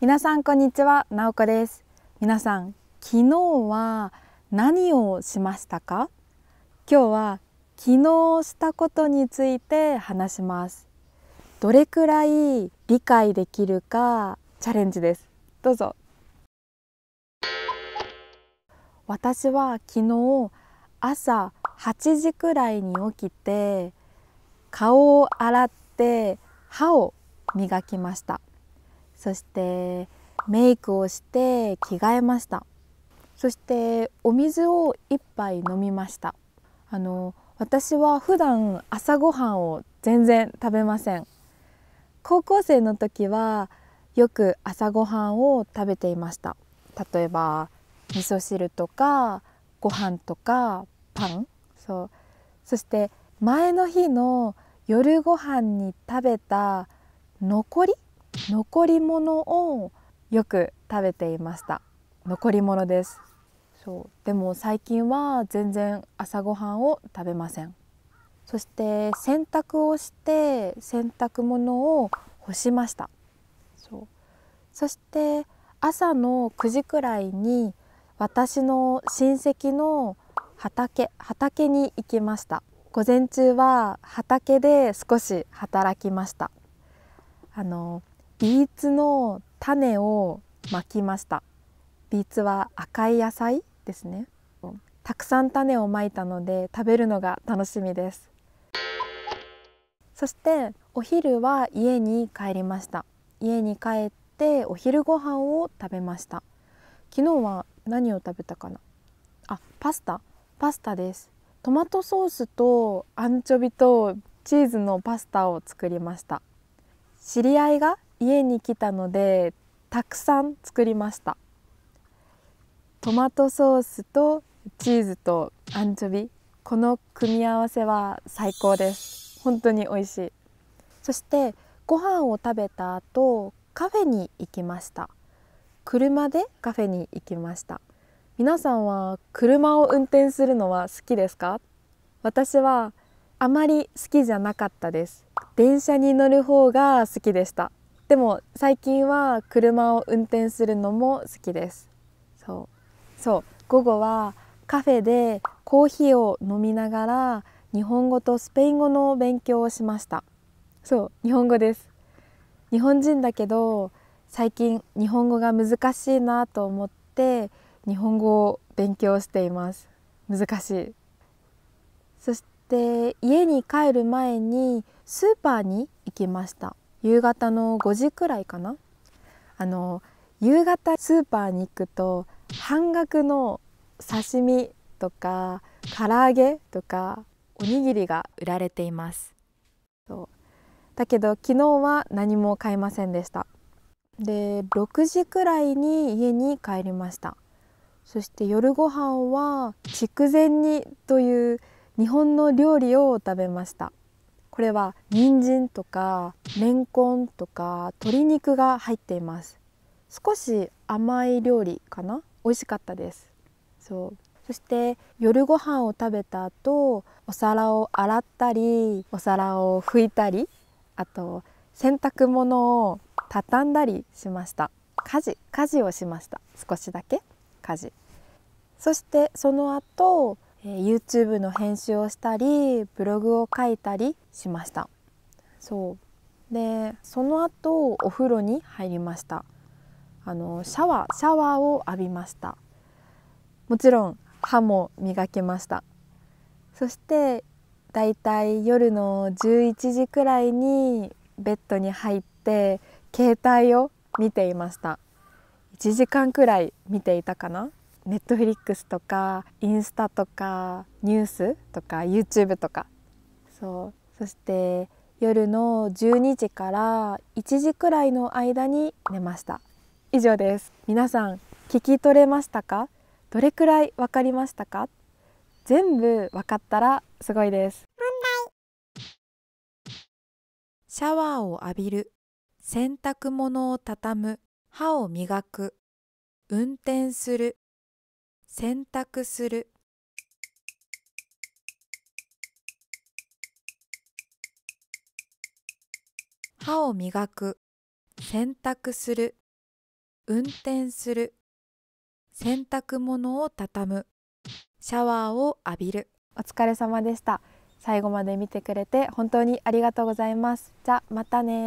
皆さんこんにちは、なおこです皆さん、昨日は何をしましたか今日は昨日したことについて話しますどれくらい理解できるかチャレンジですどうぞ私は昨日朝8時くらいに起きて顔を洗って歯を磨きましたそしてメイクをして着替えましたそしてお水を一杯飲みましたあの私は普段朝ごはんを全然食べません高校生の時はよく朝ごはんを食べていました例えば味噌汁とかご飯とかパンそうそして前の日の夜ご飯に食べた残り残り物をよく食べていました残り物ですそうでも最近は全然朝ごはんを食べませんそして洗濯をして洗濯物を干しましたそうそして朝の9時くらいに私の親戚の畑畑に行きました午前中は畑で少し働きましたあのビーツの種をまきましたビーツは赤い野菜ですねたくさん種をまいたので食べるのが楽しみですそしてお昼は家に帰りました家に帰ってお昼ご飯を食べました昨日は何を食べたかなあパスタパスタですトマトソースとアンチョビとチーズのパスタを作りました知り合いが家に来たのでたくさん作りましたトマトソースとチーズとアンチョビこの組み合わせは最高です本当に美味しいそしてご飯を食べた後カフェに行きました車でカフェに行きました皆さんは車を運転するのは好きですか私はあまり好きじゃなかったです電車に乗る方が好きでしたでも最近は車を運転するのも好きですそうそう午後はカフェでコーヒーを飲みながら日本語とスペイン語の勉強をしましたそう日本語です日本人だけど最近日本語が難しいなと思って日本語を勉強しています難しいそしてで家に帰る前にスーパーに行きました夕方の5時くらいかなあの夕方スーパーに行くと半額の刺身とか唐揚げとかおにぎりが売られていますだけど昨日は何も買いませんでしたで6時くらいに家に帰りましたそして夜ご飯は筑前煮という日本の料理を食べましたこれは人参とかレンコンとか鶏肉が入っています少し甘い料理かな美味しかったですそうそして夜ご飯を食べた後お皿を洗ったりお皿を拭いたりあと洗濯物を畳んだりしました家事家事をしました少しだけ家事そしてその後え YouTube の編集をしたりブログを書いたりしましたそうでその後お風呂に入りましたあのシャワーシャワーを浴びましたもちろん歯も磨きましたそしてだいたい夜の11時くらいにベッドに入って携帯を見ていました1時間くらい見ていたかなネットフリックスとかインスタとかニュースとか YouTube とかそうそして夜の12時から1時くらいの間に寝ました以上です皆さん聞き取れましたかどれくらい分かりましたか全部分かったらすごいですシャワーを浴びる洗濯物をたたむ歯を磨く運転する洗濯する歯を磨く洗濯する運転する洗濯物をたたむシャワーを浴びるお疲れ様でした最後まで見てくれて本当にありがとうございますじゃまたね